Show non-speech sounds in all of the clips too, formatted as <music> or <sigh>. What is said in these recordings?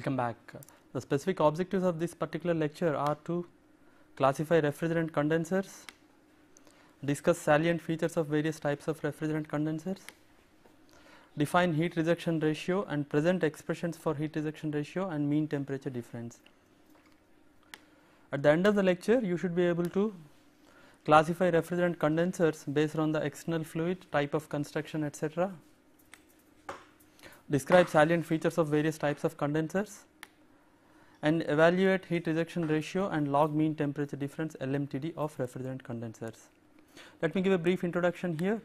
Welcome back. The specific objectives of this particular lecture are to classify refrigerant condensers, discuss salient features of various types of refrigerant condensers, define heat rejection ratio and present expressions for heat rejection ratio and mean temperature difference. At the end of the lecture you should be able to classify refrigerant condensers based on the external fluid, type of construction etc describe salient features of various types of condensers and evaluate heat rejection ratio and log mean temperature difference LMTD of refrigerant condensers. Let me give a brief introduction here.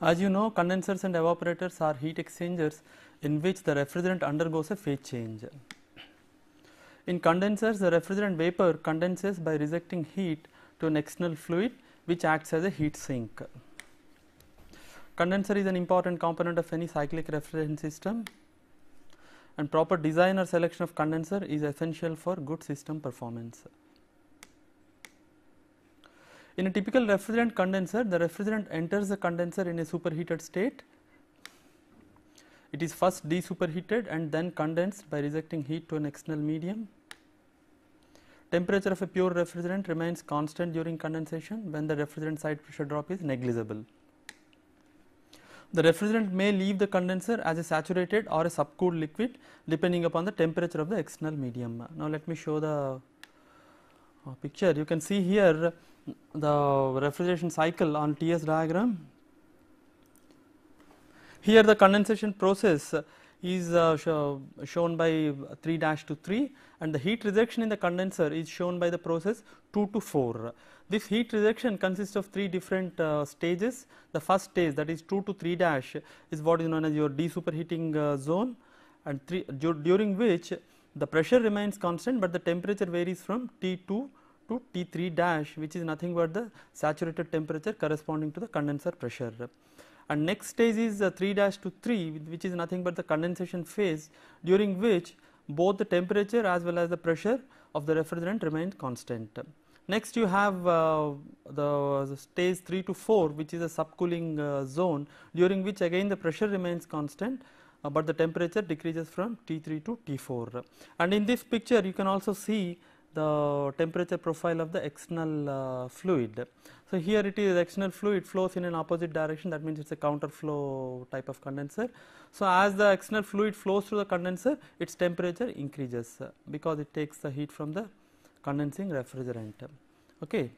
As you know condensers and evaporators are heat exchangers in which the refrigerant undergoes a phase change. In condensers the refrigerant vapor condenses by rejecting heat to an external fluid which acts as a heat sink. Condenser is an important component of any cyclic refrigerant system and proper design or selection of condenser is essential for good system performance. In a typical refrigerant condenser, the refrigerant enters the condenser in a superheated state. It is first desuperheated and then condensed by rejecting heat to an external medium. Temperature of a pure refrigerant remains constant during condensation when the refrigerant side pressure drop is negligible. The refrigerant may leave the condenser as a saturated or a subcooled liquid depending upon the temperature of the external medium. Now, let me show the uh, picture. You can see here the refrigeration cycle on TS diagram. Here the condensation process is uh, show, shown by 3 dash to 3 and the heat rejection in the condenser is shown by the process 2 to 4. This heat rejection consists of three different uh, stages. The first stage that is 2 to 3 dash is what is known as your desuperheating uh, zone and three, during which the pressure remains constant, but the temperature varies from T2 to T3 dash which is nothing but the saturated temperature corresponding to the condenser pressure. And next stage is uh, 3 dash to 3 which is nothing but the condensation phase during which both the temperature as well as the pressure of the refrigerant remains constant. Next you have uh, the, the, stage 3 to 4 which is a subcooling uh, zone during which again the pressure remains constant uh, but the temperature decreases from T3 to T4. And in this picture you can also see the temperature profile of the external uh, fluid. So, here it is external fluid flows in an opposite direction that means it is a counter flow type of condenser. So, as the external fluid flows through the condenser its temperature increases uh, because it takes the heat from the condensing refrigerant. Okay.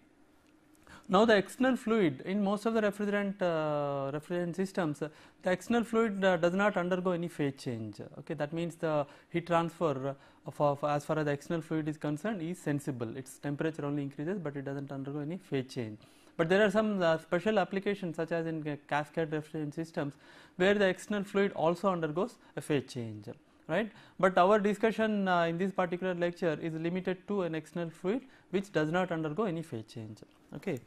Now, the external fluid in most of the refrigerant uh, refrigerant systems, uh, the external fluid uh, does not undergo any phase change. Okay, that means the heat transfer uh, of, of, as far as the external fluid is concerned is sensible. Its temperature only increases, but it does not undergo any phase change. But there are some uh, special applications such as in uh, cascade refrigerant systems where the external fluid also undergoes a phase change right. But our discussion uh, in this particular lecture is limited to an external fluid which does not undergo any phase change. Okay.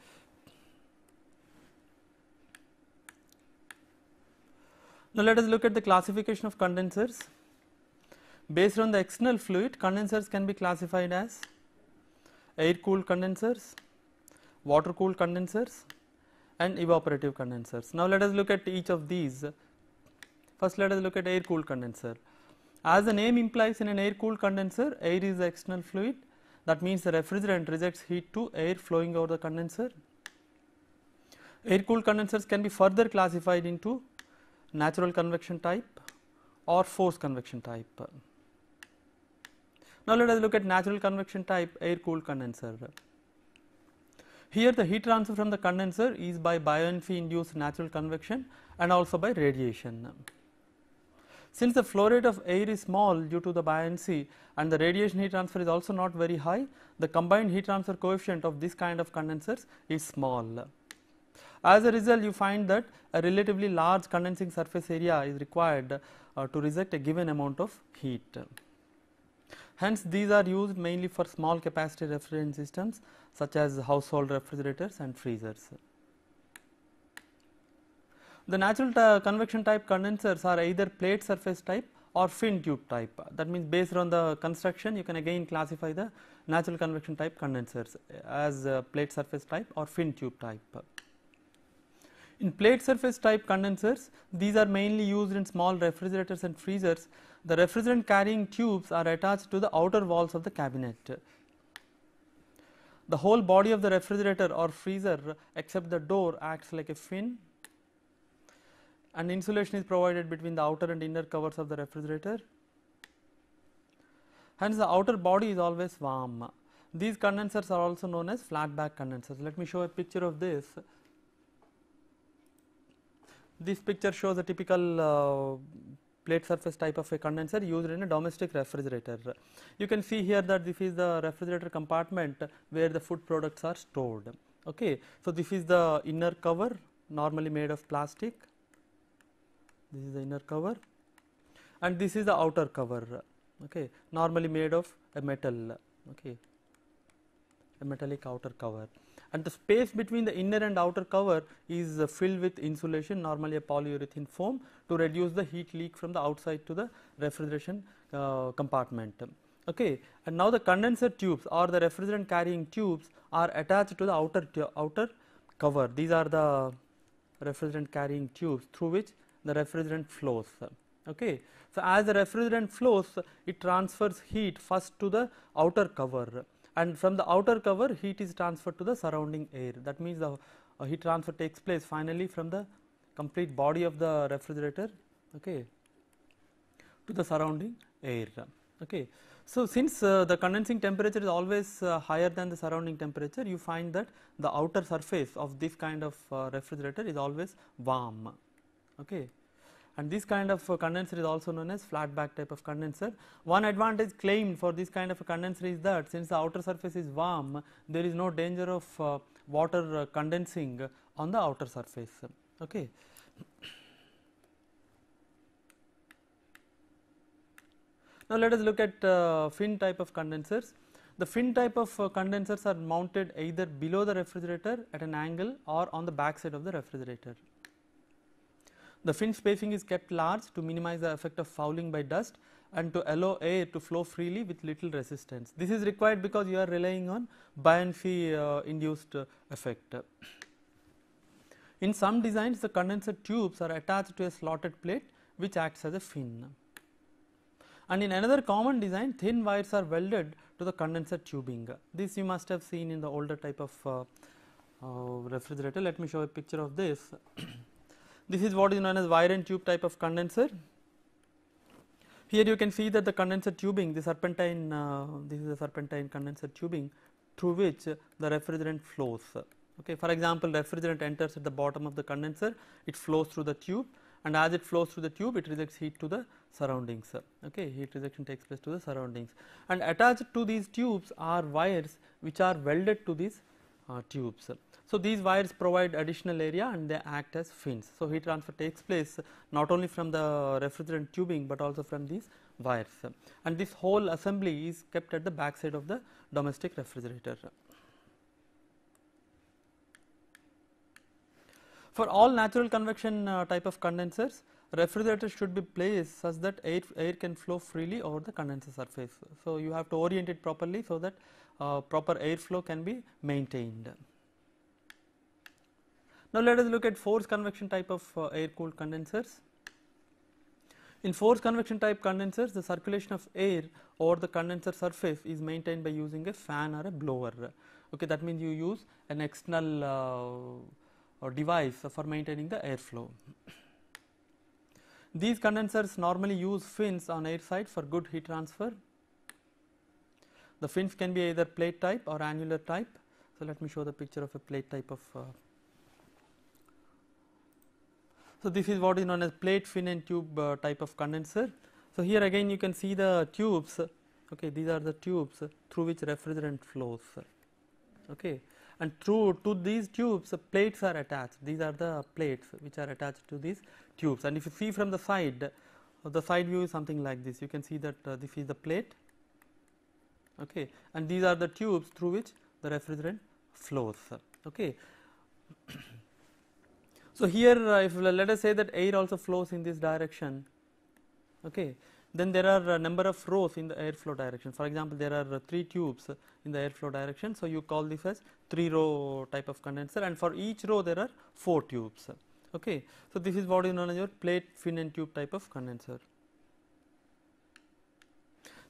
Now, let us look at the classification of condensers. Based on the external fluid, condensers can be classified as air cooled condensers, water cooled condensers and evaporative condensers. Now, let us look at each of these. First, let us look at air cooled condenser. As the name implies in an air cooled condenser, air is the external fluid that means the refrigerant rejects heat to air flowing over the condenser. Air cooled condensers can be further classified into natural convection type or forced convection type. Now, let us look at natural convection type air cooled condenser. Here the heat transfer from the condenser is by buoyancy induced natural convection and also by radiation. Since the flow rate of air is small due to the buoyancy and the radiation heat transfer is also not very high, the combined heat transfer coefficient of this kind of condensers is small. As a result, you find that a relatively large condensing surface area is required uh, to reject a given amount of heat. Hence, these are used mainly for small capacity refrigerant systems such as household refrigerators and freezers. The natural convection type condensers are either plate surface type or fin tube type. That means based on the construction you can again classify the natural convection type condensers as plate surface type or fin tube type. In plate surface type condensers, these are mainly used in small refrigerators and freezers. The refrigerant carrying tubes are attached to the outer walls of the cabinet. The whole body of the refrigerator or freezer except the door acts like a fin and insulation is provided between the outer and inner covers of the refrigerator. Hence, the outer body is always warm. These condensers are also known as flat back condensers. Let me show a picture of this. This picture shows a typical uh, plate surface type of a condenser used in a domestic refrigerator. You can see here that this is the refrigerator compartment where the food products are stored. Okay. So, this is the inner cover normally made of plastic this is the inner cover and this is the outer cover okay normally made of a metal okay a metallic outer cover and the space between the inner and outer cover is filled with insulation normally a polyurethane foam to reduce the heat leak from the outside to the refrigeration uh, compartment okay and now the condenser tubes or the refrigerant carrying tubes are attached to the outer outer cover these are the refrigerant carrying tubes through which the refrigerant flows. Okay. So, as the refrigerant flows it transfers heat first to the outer cover and from the outer cover heat is transferred to the surrounding air that means the uh, heat transfer takes place finally from the complete body of the refrigerator okay, to the surrounding air. Okay. So, since uh, the condensing temperature is always uh, higher than the surrounding temperature, you find that the outer surface of this kind of uh, refrigerator is always warm okay. And this kind of condenser is also known as flat back type of condenser. One advantage claimed for this kind of a condenser is that since the outer surface is warm, there is no danger of uh, water uh, condensing on the outer surface. Okay. Now, let us look at uh, fin type of condensers. The fin type of uh, condensers are mounted either below the refrigerator at an angle or on the back side of the refrigerator. The fin spacing is kept large to minimize the effect of fouling by dust and to allow air to flow freely with little resistance. This is required because you are relying on buoyancy uh, induced uh, effect. In some designs the condenser tubes are attached to a slotted plate which acts as a fin. And in another common design thin wires are welded to the condenser tubing. This you must have seen in the older type of uh, uh refrigerator. Let me show a picture of this. <clears throat> This is what is known as wire and tube type of condenser. Here you can see that the condenser tubing, the serpentine, uh, this is a serpentine condenser tubing through which the refrigerant flows. Okay. For example, refrigerant enters at the bottom of the condenser, it flows through the tube and as it flows through the tube it rejects heat to the surroundings okay heat rejection takes place to the surroundings and attached to these tubes are wires which are welded to these uh, tubes so, these wires provide additional area and they act as fins. So, heat transfer takes place not only from the refrigerant tubing, but also from these wires and this whole assembly is kept at the back side of the domestic refrigerator. For all natural convection uh, type of condensers, refrigerators should be placed such that air, air can flow freely over the condenser surface. So, you have to orient it properly so that uh, proper air flow can be maintained. Now, let us look at forced convection type of uh, air cooled condensers. In forced convection type condensers, the circulation of air over the condenser surface is maintained by using a fan or a blower. Okay, that means you use an external uh, or device for maintaining the airflow. <coughs> These condensers normally use fins on air side for good heat transfer. The fins can be either plate type or annular type. So, let me show the picture of a plate type of uh, so, this is what is known as plate fin and tube uh, type of condenser. So, here again you can see the tubes okay these are the tubes through which refrigerant flows okay and through to these tubes plates are attached these are the plates which are attached to these tubes and if you see from the side uh, the side view is something like this you can see that uh, this is the plate okay and these are the tubes through which the refrigerant flows okay <clears throat> So, here uh, if uh, let us say that air also flows in this direction okay then there are a uh, number of rows in the airflow direction for example there are 3 tubes in the airflow direction. So, you call this as 3 row type of condenser and for each row there are 4 tubes okay. So, this is what is known as your plate fin and tube type of condenser.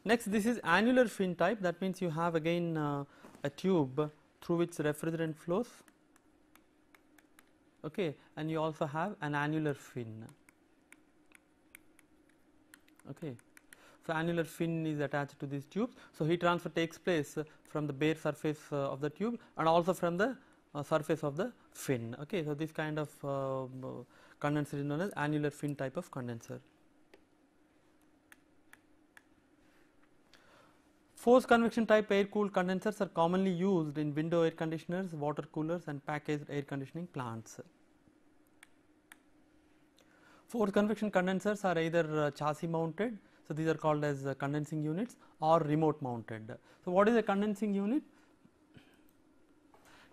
Next this is annular fin type that means you have again uh, a tube through which refrigerant flows okay and you also have an annular fin okay so annular fin is attached to these tubes so heat transfer takes place from the bare surface uh, of the tube and also from the uh, surface of the fin okay so this kind of uh, condenser is known as annular fin type of condenser Forced convection type air cooled condensers are commonly used in window air conditioners, water coolers and packaged air conditioning plants. Force convection condensers are either uh, chassis mounted, so these are called as uh, condensing units or remote mounted. So, what is a condensing unit?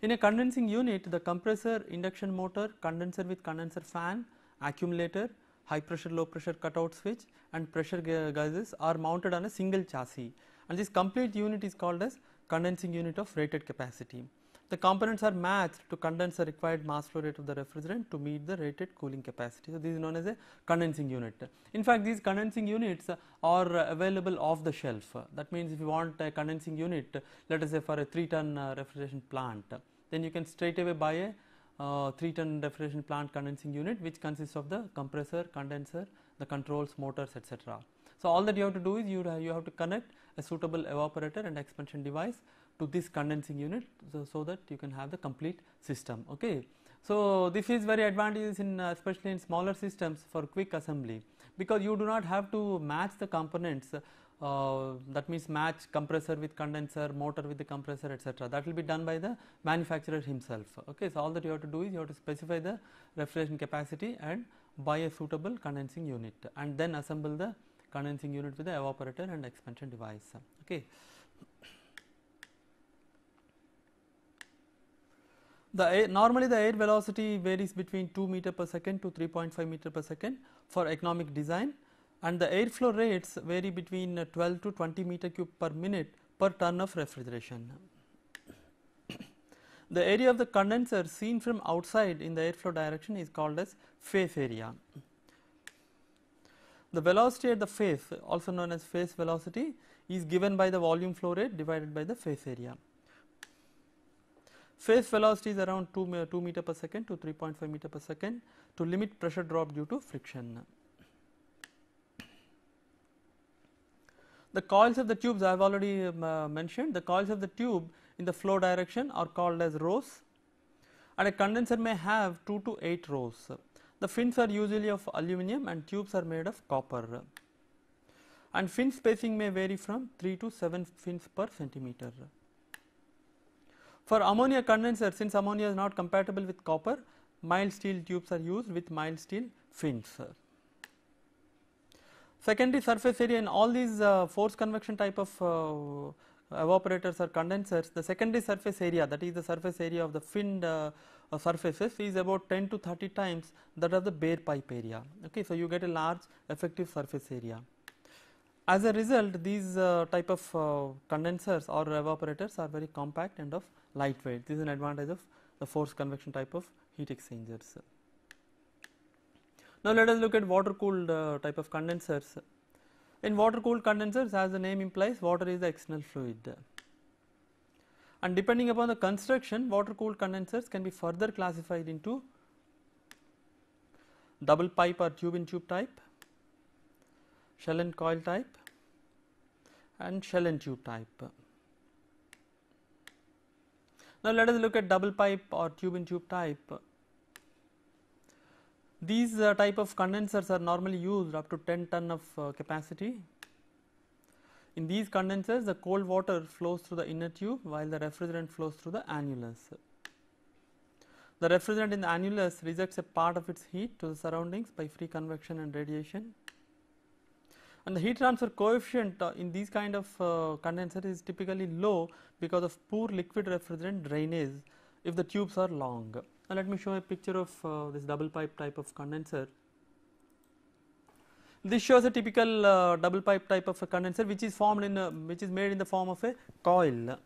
In a condensing unit, the compressor, induction motor, condenser with condenser fan, accumulator, high pressure, low pressure cutout switch and pressure gauges are mounted on a single chassis and this complete unit is called as condensing unit of rated capacity. The components are matched to condense the required mass flow rate of the refrigerant to meet the rated cooling capacity. So, this is known as a condensing unit. In fact, these condensing units are available off the shelf. That means, if you want a condensing unit, let us say for a 3 ton uh, refrigeration plant, then you can straight away buy a uh, 3 ton refrigeration plant condensing unit which consists of the compressor, condenser, the controls, motors etc. So, all that you have to do is you, you have to connect a suitable evaporator and expansion device to this condensing unit so, so, that you can have the complete system okay. So this is very advantageous in uh, especially in smaller systems for quick assembly because you do not have to match the components uh, that means match compressor with condenser, motor with the compressor etc that will be done by the manufacturer himself okay. So all that you have to do is you have to specify the refrigeration capacity and buy a suitable condensing unit and then assemble the condensing unit with the evaporator and expansion device okay. The air, normally the air velocity varies between 2 meter per second to 3.5 meter per second for economic design and the airflow rates vary between 12 to 20 meter cube per minute per ton of refrigeration. the area of the condenser seen from outside in the airflow direction is called as phase area. The velocity at the face also known as face velocity is given by the volume flow rate divided by the face area. Phase velocity is around 2, 2 meter per second to 3.5 meter per second to limit pressure drop due to friction. The coils of the tubes I have already um, uh, mentioned, the coils of the tube in the flow direction are called as rows and a condenser may have 2 to 8 rows. The fins are usually of aluminum and tubes are made of copper and fin spacing may vary from 3 to 7 fins per centimeter. For ammonia condenser since ammonia is not compatible with copper mild steel tubes are used with mild steel fins. Secondary surface area in all these uh, force convection type of uh, evaporators or condensers the secondary surface area that is the surface area of the finned uh, uh surfaces is about 10 to 30 times that of the bare pipe area. Okay, So, you get a large effective surface area. As a result these uh, type of uh, condensers or evaporators are very compact and of lightweight. This is an advantage of the forced convection type of heat exchangers. Now, let us look at water cooled uh, type of condensers. In water cooled condensers as the name implies water is the external fluid and depending upon the construction water cooled condensers can be further classified into double pipe or tube in tube type, shell and coil type and shell and tube type. Now, let us look at double pipe or tube in tube type. These uh, type of condensers are normally used up to 10 ton of uh, capacity. In these condensers the cold water flows through the inner tube while the refrigerant flows through the annulus. The refrigerant in the annulus rejects a part of its heat to the surroundings by free convection and radiation and the heat transfer coefficient uh, in these kind of uh, condenser is typically low because of poor liquid refrigerant drainage if the tubes are long. Now, let me show a picture of uh, this double pipe type of condenser. This shows a typical uh, double pipe type of a condenser which is formed in a, which is made in the form of a coil.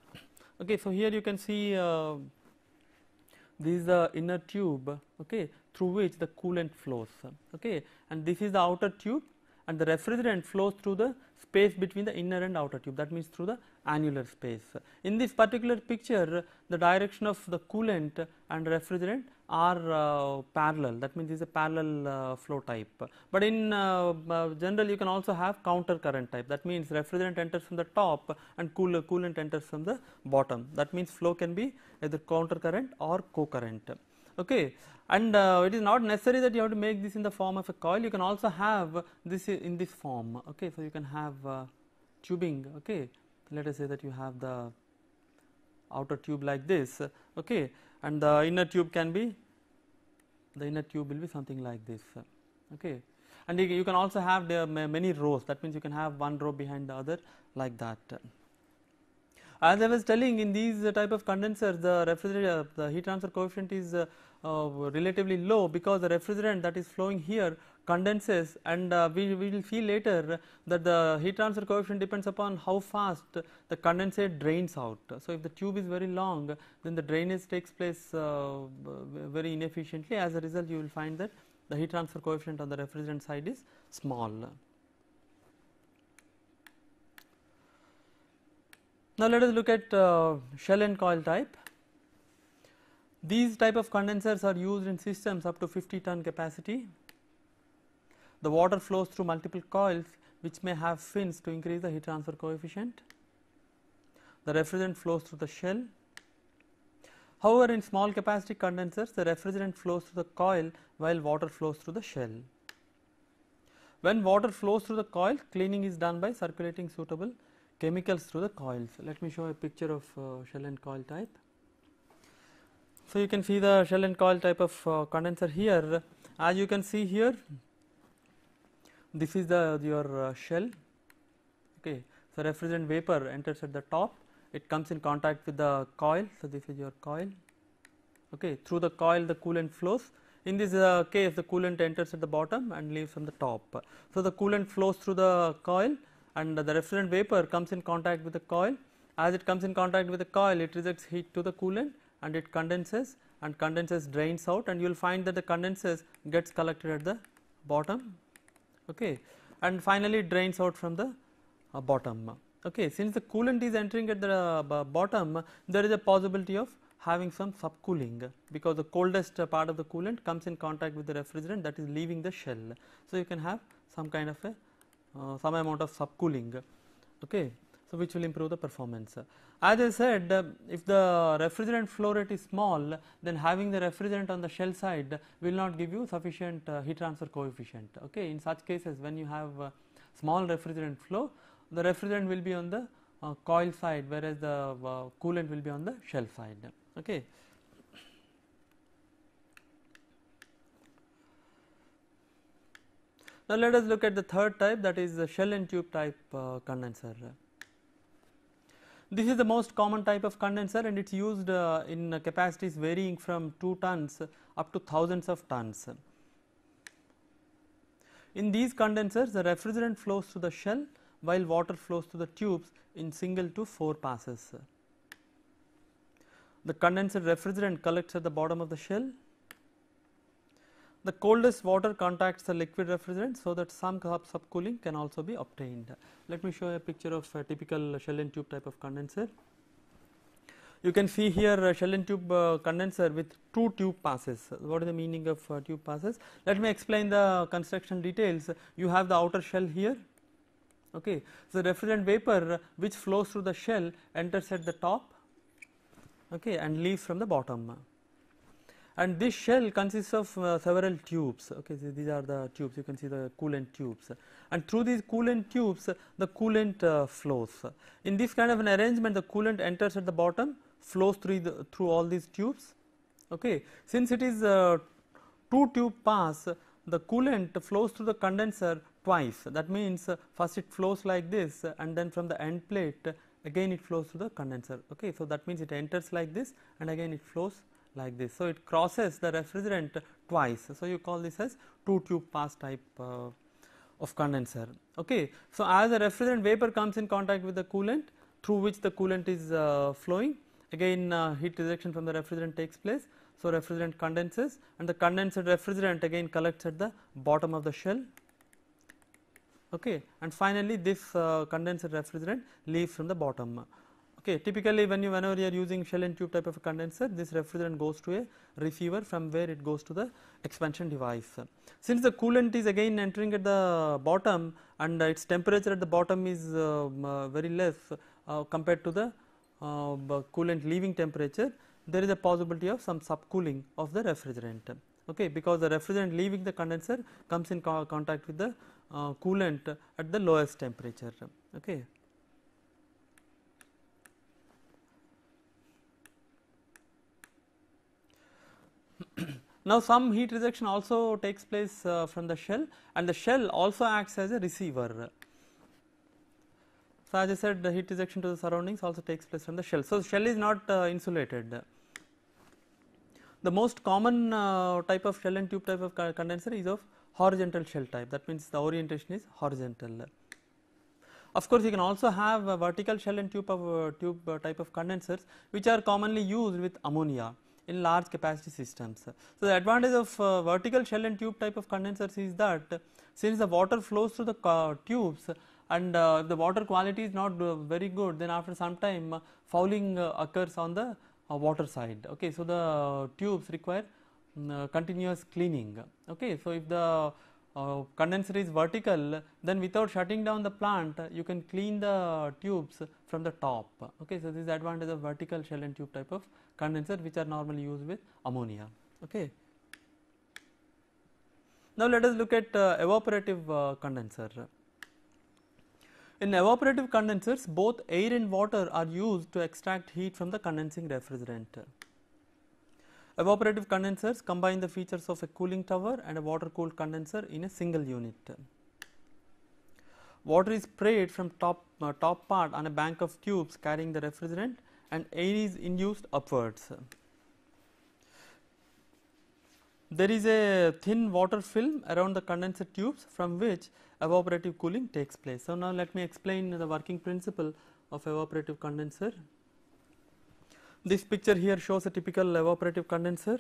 Okay, so here you can see uh, this is the inner tube okay, through which the coolant flows okay, and this is the outer tube and the refrigerant flows through the space between the inner and outer tube that means through the annular space. In this particular picture the direction of the coolant and refrigerant are uh, parallel that means this is a parallel uh, flow type. But in uh, uh, general you can also have counter current type that means refrigerant enters from the top and coolant enters from the bottom that means flow can be either counter current or co current okay and uh, it is not necessary that you have to make this in the form of a coil you can also have this in this form okay so you can have uh, tubing okay let us say that you have the outer tube like this okay and the inner tube can be the inner tube will be something like this okay and you can also have the many rows that means you can have one row behind the other like that as i was telling in these type of condensers the refrigerator the heat transfer coefficient is uh, relatively low because the refrigerant that is flowing here condenses and uh, we, we will see later that the heat transfer coefficient depends upon how fast the condensate drains out. So, if the tube is very long then the drainage takes place uh, very inefficiently as a result you will find that the heat transfer coefficient on the refrigerant side is small. Now, let us look at uh, shell and coil type. These type of condensers are used in systems up to 50 ton capacity. The water flows through multiple coils which may have fins to increase the heat transfer coefficient. The refrigerant flows through the shell. However, in small capacity condensers the refrigerant flows through the coil while water flows through the shell. When water flows through the coil cleaning is done by circulating suitable chemicals through the coils. Let me show a picture of uh, shell and coil type. So you can see the shell and coil type of uh, condenser here. As you can see here, this is the your uh, shell. Okay, so refrigerant vapor enters at the top. It comes in contact with the coil. So this is your coil. Okay, through the coil the coolant flows. In this uh, case, the coolant enters at the bottom and leaves from the top. So the coolant flows through the coil, and the refrigerant vapor comes in contact with the coil. As it comes in contact with the coil, it rejects heat to the coolant and it condenses and condenses drains out and you will find that the condenses gets collected at the bottom okay and finally drains out from the uh, bottom okay since the coolant is entering at the uh, bottom there is a possibility of having some subcooling because the coldest part of the coolant comes in contact with the refrigerant that is leaving the shell so you can have some kind of a uh, some amount of subcooling okay so which will improve the performance as I said uh, if the refrigerant flow rate is small then having the refrigerant on the shell side will not give you sufficient uh, heat transfer coefficient okay. In such cases when you have uh, small refrigerant flow the refrigerant will be on the coil side whereas the coolant will be on the shell side okay. Now let us look at the third type that is the shell and tube type condenser. This is the most common type of condenser and it is used uh, in uh, capacities varying from 2 tons up to thousands of tons. In these condensers the refrigerant flows through the shell while water flows through the tubes in single to 4 passes. The condenser refrigerant collects at the bottom of the shell the coldest water contacts the liquid refrigerant so that some subcooling can also be obtained. Let me show a picture of a typical shell and tube type of condenser. You can see here a shell and tube uh, condenser with two tube passes. What is the meaning of uh, tube passes? Let me explain the construction details. You have the outer shell here. Okay. the refrigerant vapor which flows through the shell enters at the top okay, and leaves from the bottom and this shell consists of uh, several tubes okay so these are the tubes you can see the coolant tubes and through these coolant tubes the coolant uh, flows in this kind of an arrangement the coolant enters at the bottom flows through the, through all these tubes okay since it is a uh, two tube pass the coolant flows through the condenser twice that means uh, first it flows like this and then from the end plate again it flows through the condenser okay so that means it enters like this and again it flows like this. So, it crosses the refrigerant twice. So, you call this as two tube pass type uh, of condenser. Okay. So, as the refrigerant vapor comes in contact with the coolant through which the coolant is uh, flowing again uh, heat rejection from the refrigerant takes place. So, refrigerant condenses and the condensed refrigerant again collects at the bottom of the shell okay. and finally, this uh, condensed refrigerant leaves from the bottom. Okay, typically when you whenever you are using shell and tube type of a condenser this refrigerant goes to a receiver from where it goes to the expansion device. Since the coolant is again entering at the bottom and its temperature at the bottom is uh, uh very less uh, compared to the uh, coolant leaving temperature there is a possibility of some subcooling of the refrigerant okay because the refrigerant leaving the condenser comes in co contact with the uh, coolant at the lowest temperature okay Now some heat rejection also takes place uh, from the shell and the shell also acts as a receiver. So as I said the heat rejection to the surroundings also takes place from the shell. So the shell is not uh, insulated. The most common uh, type of shell and tube type of condenser is of horizontal shell type that means the orientation is horizontal. Of course, you can also have vertical shell and tube, of, uh, tube uh, type of condensers which are commonly used with ammonia in large capacity systems. So, the advantage of uh, vertical shell and tube type of condensers is that since the water flows through the uh, tubes and uh, the water quality is not uh, very good then after some time uh, fouling occurs on the water side. Okay. So, the tubes require mm, continuous cleaning. Okay. So, if the uh, condenser is vertical then without shutting down the plant you can clean the tubes from the top okay so this is the advantage of vertical shell and tube type of condenser which are normally used with ammonia. Okay. Now, let us look at uh, evaporative uh, condenser. In evaporative condensers both air and water are used to extract heat from the condensing refrigerant. Evaporative condensers combine the features of a cooling tower and a water cooled condenser in a single unit. Water is sprayed from top, uh, top part on a bank of tubes carrying the refrigerant and air is induced upwards. There is a thin water film around the condenser tubes from which evaporative cooling takes place. So, now let me explain the working principle of evaporative condenser. This picture here shows a typical evaporative condenser.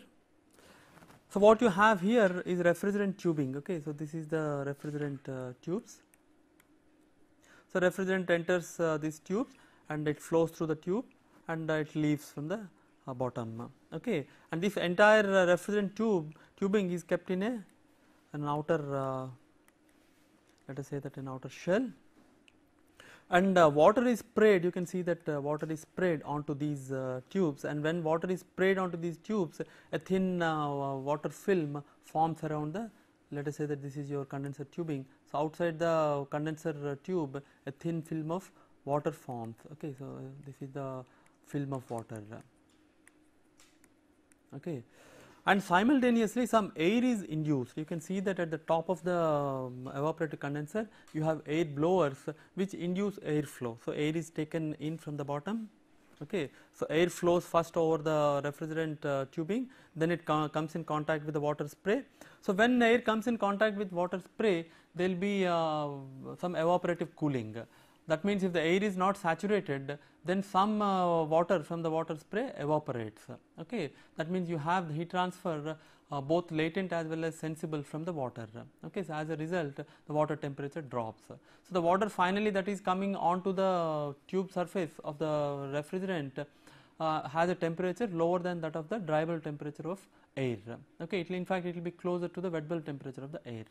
So, what you have here is refrigerant tubing. Okay, So, this is the refrigerant uh, tubes. So, refrigerant enters uh, these tubes and it flows through the tube and it leaves from the uh, bottom. Okay. And this entire uh, refrigerant tube tubing is kept in a an outer uh, let us say that an outer shell and uh, water is sprayed you can see that uh, water is sprayed onto these uh, tubes and when water is sprayed onto these tubes a thin water film forms around the let us say that this is your condenser tubing so outside the condenser tube a thin film of water forms okay so this is the film of water okay and simultaneously some air is induced you can see that at the top of the um, evaporator condenser you have air blowers which induce air flow so air is taken in from the bottom okay so air flows first over the refrigerant uh, tubing then it comes in contact with the water spray so when air comes in contact with water spray there will be uh, some evaporative cooling that means if the air is not saturated, then some uh, water from the water spray evaporates. Okay, that means you have the heat transfer uh, both latent as well as sensible from the water. Okay, so as a result, the water temperature drops. So the water finally that is coming onto the tube surface of the refrigerant uh, has a temperature lower than that of the drivable temperature of air okay it will in fact it will be closer to the wet bulb temperature of the air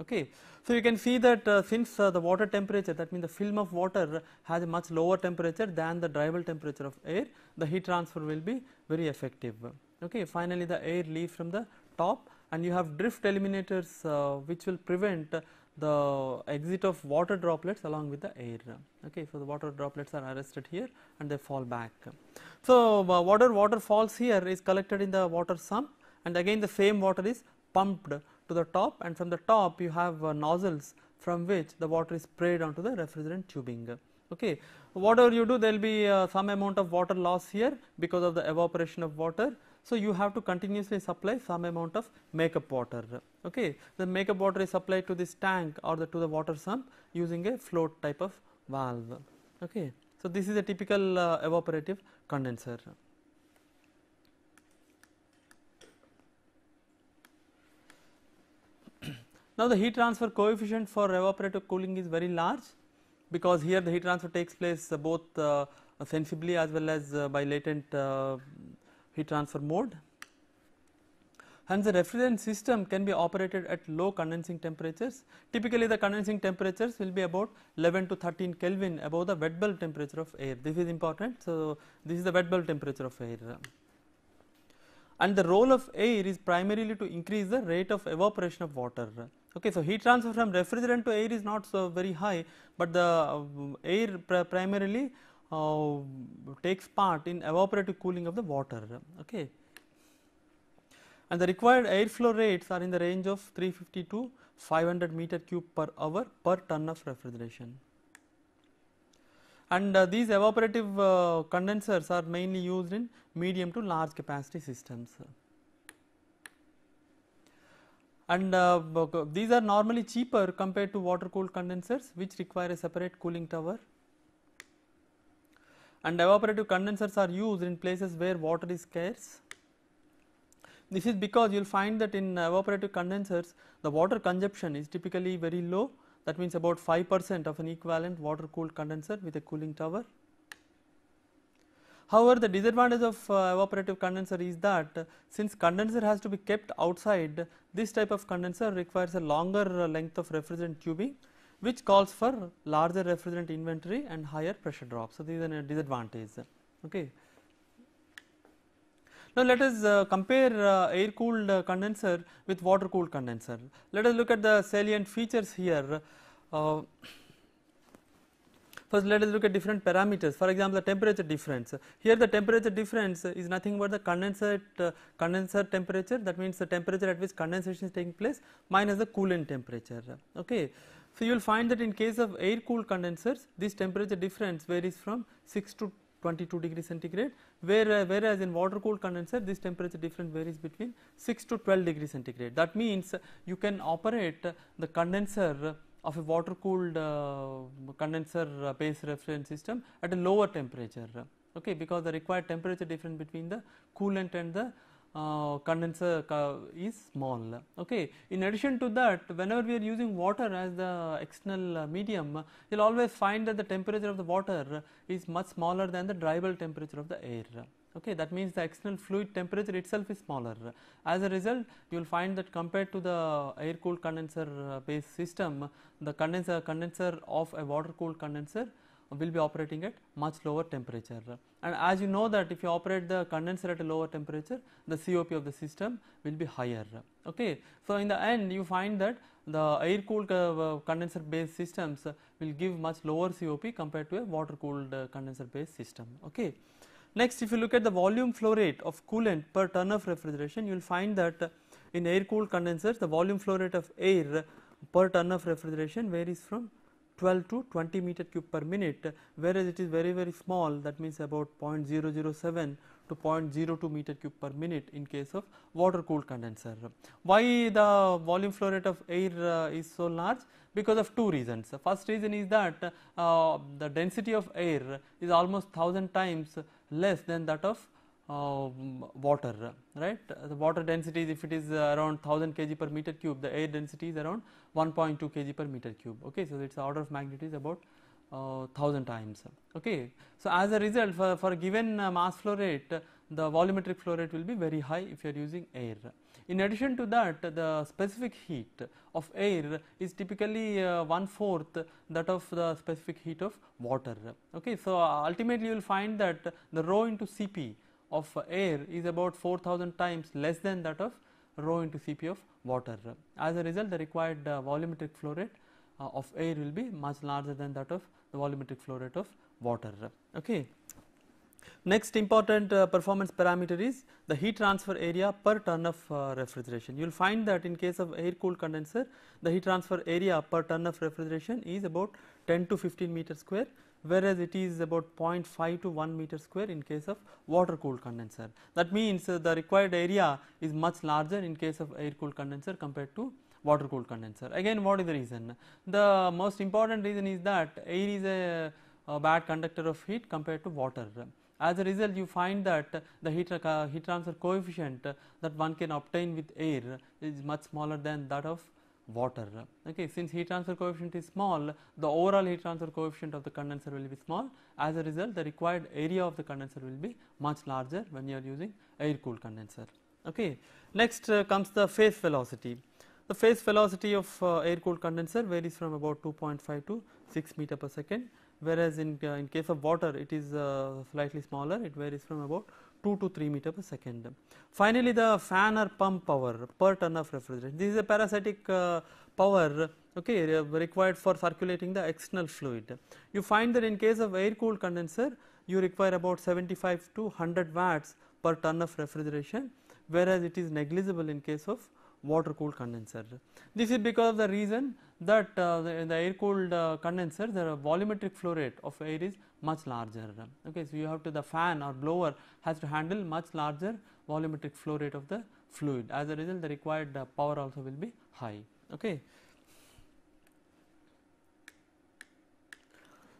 okay so you can see that uh, since uh, the water temperature that means the film of water has a much lower temperature than the dry bulb temperature of air the heat transfer will be very effective okay finally the air leaves from the top and you have drift eliminators uh, which will prevent the exit of water droplets along with the air. Okay, so the water droplets are arrested here and they fall back. So, uh, water water falls here is collected in the water sump and again the same water is pumped to the top and from the top you have uh, nozzles from which the water is sprayed onto the refrigerant tubing. Okay. Whatever you do there will be uh, some amount of water loss here because of the evaporation of water. So, you have to continuously supply some amount of makeup water. Okay. The makeup water is supplied to this tank or the, to the water sump using a float type of valve. Okay. So, this is a typical uh, evaporative condenser. Now, the heat transfer coefficient for evaporative cooling is very large because here the heat transfer takes place uh, both uh, sensibly as well as uh, by latent uh, heat transfer mode. Hence, the refrigerant system can be operated at low condensing temperatures. Typically, the condensing temperatures will be about 11 to 13 Kelvin above the wet bulb temperature of air. This is important. So, this is the wet bulb temperature of air and the role of air is primarily to increase the rate of evaporation of water. Okay, so heat transfer from refrigerant to air is not so very high, but the uh, air primarily uh, takes part in evaporative cooling of the water. Okay. And the required air flow rates are in the range of 350 to 500 meter cube per hour per ton of refrigeration. And uh, these evaporative uh, condensers are mainly used in medium to large capacity systems and uh, these are normally cheaper compared to water cooled condensers which require a separate cooling tower and evaporative condensers are used in places where water is scarce. This is because you will find that in evaporative condensers the water consumption is typically very low that means about 5 percent of an equivalent water cooled condenser with a cooling tower However, the disadvantage of uh, evaporative condenser is that since condenser has to be kept outside this type of condenser requires a longer uh, length of refrigerant tubing which calls for larger refrigerant inventory and higher pressure drop. So, this is a disadvantage. Okay. Now, let us uh, compare uh, air cooled uh, condenser with water cooled condenser. Let us look at the salient features here. Uh, First let us look at different parameters for example the temperature difference. Here the temperature difference is nothing but the condensate uh, condenser temperature that means the temperature at which condensation is taking place minus the coolant temperature. Okay. So, you will find that in case of air cooled condensers this temperature difference varies from 6 to 22 degree centigrade where, uh, whereas in water cooled condenser this temperature difference varies between 6 to 12 degree centigrade that means you can operate the condenser of a water cooled uh, condenser based refrigerant system at a lower temperature okay because the required temperature difference between the coolant and the uh, condenser uh, is small. Okay. In addition to that, whenever we are using water as the external medium, you will always find that the temperature of the water is much smaller than the bulb temperature of the air okay that means the external fluid temperature itself is smaller as a result you will find that compared to the air cooled condenser uh, based system the condenser condenser of a water cooled condenser will be operating at much lower temperature and as you know that if you operate the condenser at a lower temperature the COP of the system will be higher okay so in the end you find that the air cooled uh, uh, condenser based systems will give much lower COP compared to a water cooled condenser based system okay Next if you look at the volume flow rate of coolant per ton of refrigeration you will find that in air cooled condensers the volume flow rate of air per ton of refrigeration varies from 12 to 20 meter cube per minute whereas it is very very small that means about 0.007 to 0.02 meter cube per minute in case of water cooled condenser. Why the volume flow rate of air uh, is so large? Because of two reasons. The first reason is that uh, the density of air is almost 1000 times less than that of uh, water right the water density if it is around 1000 kg per meter cube the air density is around 1.2 kg per meter cube okay so its order of magnitude is about uh, 1000 times okay so as a result for, for a given uh, mass flow rate the volumetric flow rate will be very high if you are using air in addition to that the specific heat of air is typically uh, one fourth that of the specific heat of water. Okay. So, uh, ultimately you will find that the rho into Cp of air is about 4000 times less than that of rho into Cp of water. As a result the required uh, volumetric flow rate of air will be much larger than that of the volumetric flow rate of water. Okay. Next important uh, performance parameter is the heat transfer area per ton of uh, refrigeration. You will find that in case of air cooled condenser the heat transfer area per ton of refrigeration is about 10 to 15 meter square whereas it is about 0.5 to 1 meter square in case of water cooled condenser. That means uh, the required area is much larger in case of air cooled condenser compared to water cooled condenser. Again what is the reason? The most important reason is that air is a, a bad conductor of heat compared to water. As a result you find that the heat, uh, heat transfer coefficient that one can obtain with air is much smaller than that of water. Okay. Since heat transfer coefficient is small the overall heat transfer coefficient of the condenser will be small as a result the required area of the condenser will be much larger when you are using air cooled condenser. Okay. Next uh, comes the phase velocity. The phase velocity of uh, air cooled condenser varies from about 2.5 to 6 meter per second whereas in, uh, in case of water it is uh, slightly smaller it varies from about 2 to 3 meter per second. Finally, the fan or pump power per ton of refrigerant this is a parasitic uh, power okay, required for circulating the external fluid. You find that in case of air cooled condenser you require about 75 to 100 watts per ton of refrigeration whereas it is negligible in case of water cooled condenser. This is because of the reason that uh, the, in the air cooled uh, condenser the volumetric flow rate of air is much larger. Okay, so you have to the fan or blower has to handle much larger volumetric flow rate of the fluid as a result the required uh, power also will be high. Okay.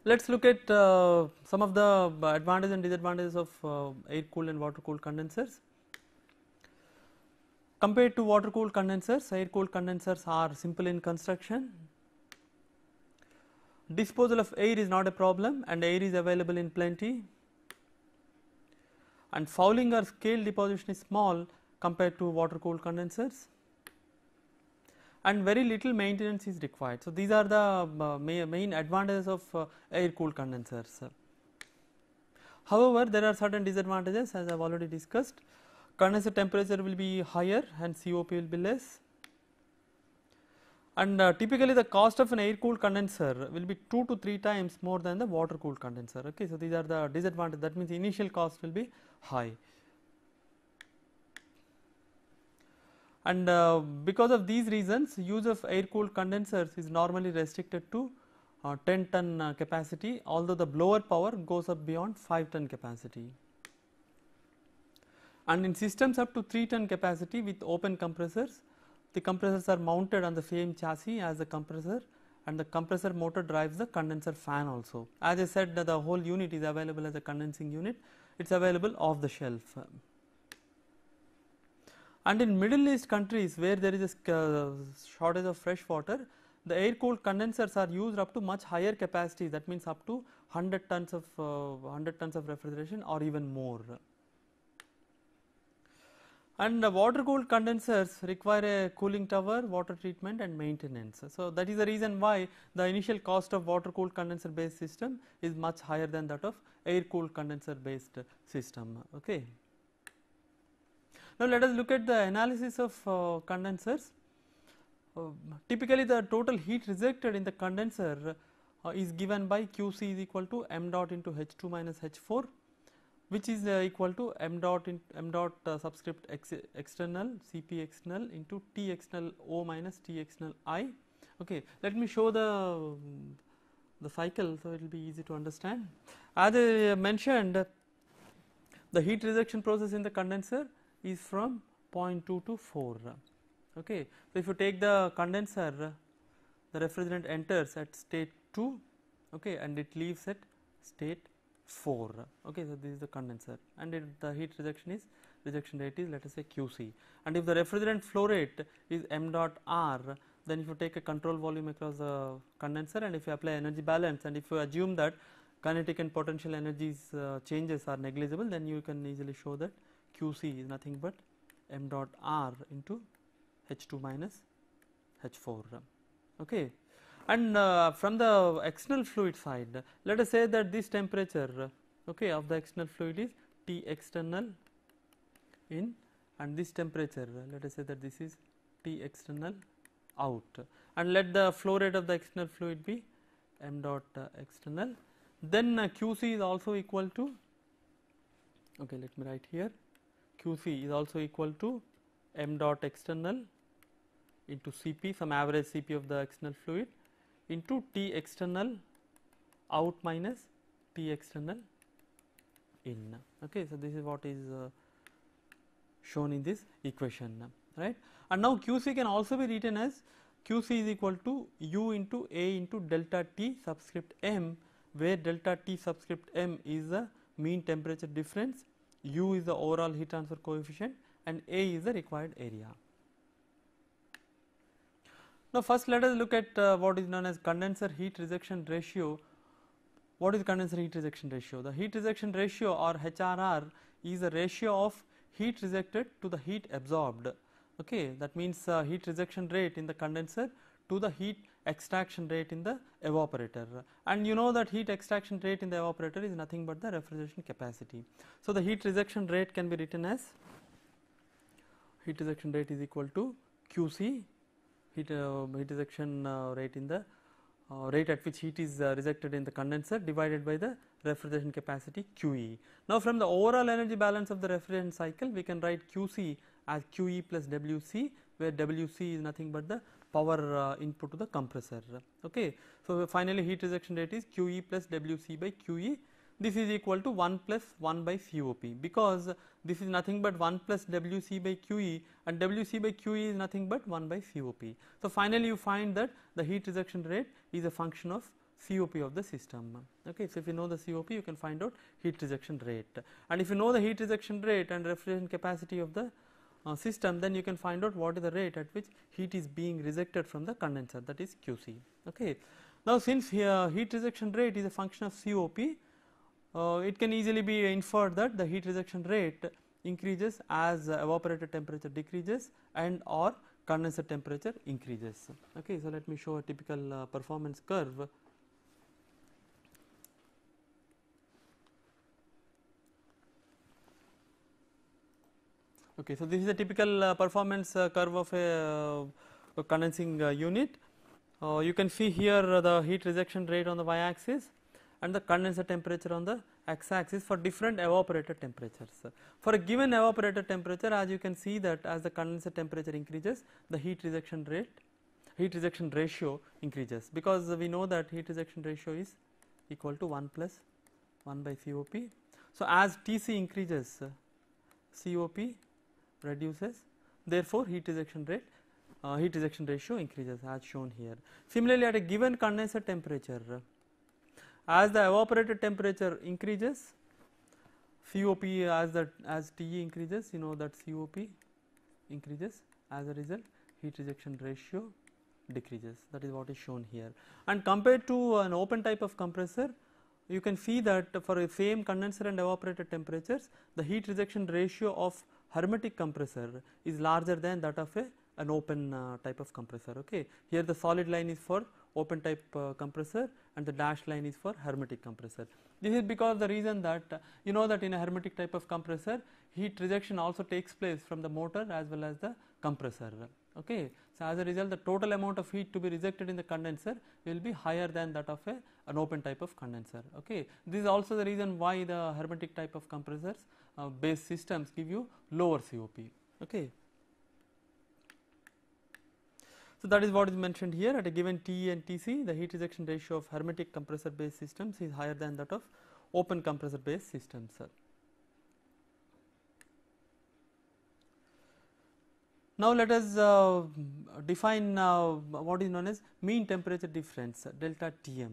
Let us look at uh, some of the advantages and disadvantages of uh, air cooled and water cooled condensers. Compared to water cooled condensers, air cooled condensers are simple in construction. Disposal of air is not a problem and air is available in plenty and fouling or scale deposition is small compared to water cooled condensers and very little maintenance is required. So, these are the uh, main advantages of uh, air cooled condensers. However, there are certain disadvantages as I have already discussed condenser temperature will be higher and COP will be less. And uh, typically the cost of an air cooled condenser will be 2 to 3 times more than the water cooled condenser. Okay. So, these are the disadvantage that means initial cost will be high. And uh, because of these reasons use of air cooled condensers is normally restricted to uh, 10 ton uh, capacity although the blower power goes up beyond 5 ton capacity. And in systems up to 3 ton capacity with open compressors, the compressors are mounted on the same chassis as the compressor and the compressor motor drives the condenser fan also. As I said the whole unit is available as a condensing unit, it is available off the shelf. And in Middle East countries where there is a uh, shortage of fresh water, the air cooled condensers are used up to much higher capacities that means up to 100 tons of uh, 100 tons of refrigeration or even more. And the water cooled condensers require a cooling tower, water treatment and maintenance. So, that is the reason why the initial cost of water cooled condenser based system is much higher than that of air cooled condenser based system. Okay. Now, let us look at the analysis of uh, condensers. Uh, typically, the total heat rejected in the condenser uh, is given by Q c is equal to m dot into H 2 minus H 4 which is uh, equal to m dot in, m dot uh, subscript ex, external Cp external into T external O minus T external i. Okay. Let me show the the cycle so it will be easy to understand. As I uh, mentioned the heat rejection process in the condenser is from 0.2 to 4. Okay. So, if you take the condenser the refrigerant enters at state 2 okay, and it leaves at state 4 okay so this is the condenser and it, the heat rejection is rejection rate is let us say qc and if the refrigerant flow rate is m dot r then if you take a control volume across the condenser and if you apply energy balance and if you assume that kinetic and potential energies uh, changes are negligible then you can easily show that qc is nothing but m dot r into h2 minus h4 okay and uh, from the external fluid side, let us say that this temperature okay, of the external fluid is T external in and this temperature let us say that this is T external out and let the flow rate of the external fluid be m dot uh, external then uh, QC is also equal to okay let me write here QC is also equal to m dot external into Cp some average Cp of the external fluid into T external out minus T external in. Okay. So, this is what is uh, shown in this equation right and now QC can also be written as QC is equal to U into A into delta T subscript M where delta T subscript M is the mean temperature difference, U is the overall heat transfer coefficient and A is the required area. Now first let us look at uh, what is known as condenser heat rejection ratio. What is condenser heat rejection ratio? The heat rejection ratio or HRR is a ratio of heat rejected to the heat absorbed. Okay, that means uh, heat rejection rate in the condenser to the heat extraction rate in the evaporator and you know that heat extraction rate in the evaporator is nothing but the refrigeration capacity. So, the heat rejection rate can be written as heat rejection rate is equal to QC heat, uh, heat rejection uh, rate in the uh, rate at which heat is rejected in the condenser divided by the refrigeration capacity QE. Now from the overall energy balance of the refrigerant cycle we can write QC as QE plus WC where WC is nothing but the power uh, input to the compressor. Okay. So, finally, heat rejection rate is QE plus WC by QE this is equal to 1 plus 1 by COP because this is nothing but 1 plus WC by QE and WC by QE is nothing but 1 by COP. So, finally, you find that the heat rejection rate is a function of COP of the system. Okay. So, if you know the COP you can find out heat rejection rate and if you know the heat rejection rate and refrigeration capacity of the uh, system then you can find out what is the rate at which heat is being rejected from the condenser that is QC. Okay. Now, since here heat rejection rate is a function of COP uh, it can easily be inferred that the heat rejection rate increases as evaporator temperature decreases and or condenser temperature increases. Okay, so, let me show a typical uh, performance curve. Okay, so, this is a typical uh, performance uh, curve of a, a uh, condensing uh, unit. Uh, you can see here the heat rejection rate on the y axis and the condenser temperature on the x axis for different evaporator temperatures. For a given evaporator temperature as you can see that as the condenser temperature increases the heat rejection rate heat rejection ratio increases because we know that heat rejection ratio is equal to 1 plus 1 by COP. So, as Tc increases COP reduces therefore, heat rejection rate uh, heat rejection ratio increases as shown here. Similarly, at a given condenser temperature as the evaporated temperature increases, COP as the as TE increases, you know that COP increases as a result heat rejection ratio decreases that is what is shown here. And compared to an open type of compressor you can see that for the same condenser and evaporated temperatures the heat rejection ratio of hermetic compressor is larger than that of a, an open uh, type of compressor. Okay. Here the solid line is for open type uh, compressor and the dashed line is for hermetic compressor. This is because the reason that uh, you know that in a hermetic type of compressor heat rejection also takes place from the motor as well as the compressor. Okay. So, as a result the total amount of heat to be rejected in the condenser will be higher than that of a, an open type of condenser. Okay. This is also the reason why the hermetic type of compressors uh, based systems give you lower COP. Okay. So, that is what is mentioned here at a given T and TC the heat rejection ratio of hermetic compressor based systems is higher than that of open compressor based systems. Now, let us uh, define uh, what is known as mean temperature difference delta Tm.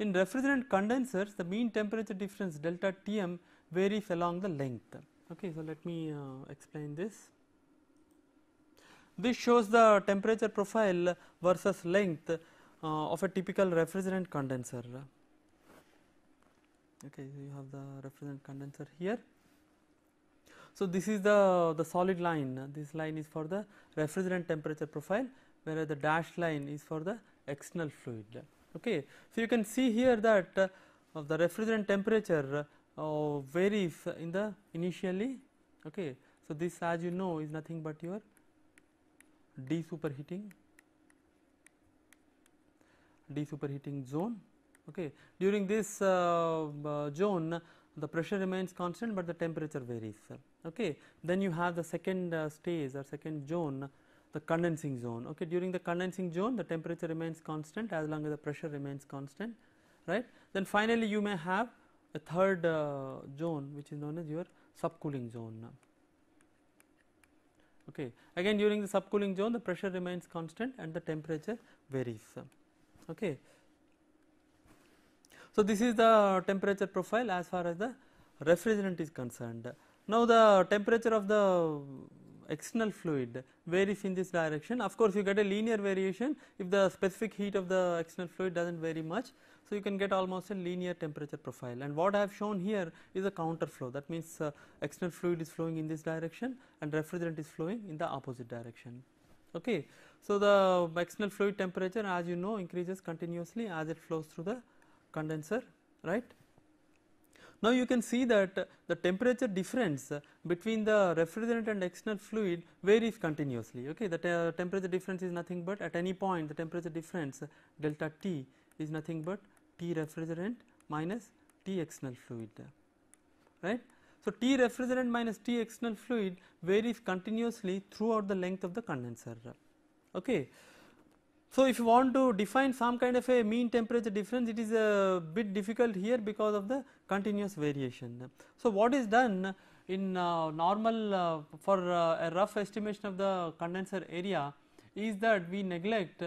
In refrigerant condensers the mean temperature difference delta Tm varies along the length. Okay, so, let me uh, explain this. This shows the temperature profile versus length uh, of a typical refrigerant condenser. Okay, you have the refrigerant condenser here. So, this is the, the solid line, this line is for the refrigerant temperature profile, whereas the dashed line is for the external fluid. Okay. So, you can see here that uh, the refrigerant temperature uh, varies in the initially. Okay. So, this as you know is nothing but your d superheating d superheating zone okay during this uh, zone the pressure remains constant but the temperature varies okay then you have the second uh, stage or second zone the condensing zone okay during the condensing zone the temperature remains constant as long as the pressure remains constant right then finally you may have a third uh, zone which is known as your subcooling zone okay. Again during the subcooling zone the pressure remains constant and the temperature varies. Okay. So, this is the temperature profile as far as the refrigerant is concerned. Now, the temperature of the external fluid varies in this direction of course you get a linear variation if the specific heat of the external fluid does not vary much. So, you can get almost a linear temperature profile and what I have shown here is a counter flow that means uh, external fluid is flowing in this direction and refrigerant is flowing in the opposite direction. Okay. So, the external fluid temperature as you know increases continuously as it flows through the condenser right. Now you can see that the temperature difference between the refrigerant and external fluid varies continuously. Okay, the te temperature difference is nothing but at any point the temperature difference delta T is nothing but T refrigerant minus T external fluid, right. So, T refrigerant minus T external fluid varies continuously throughout the length of the condenser. Okay. So, if you want to define some kind of a mean temperature difference it is a bit difficult here because of the continuous variation. So, what is done in uh, normal uh, for uh, a rough estimation of the condenser area is that we neglect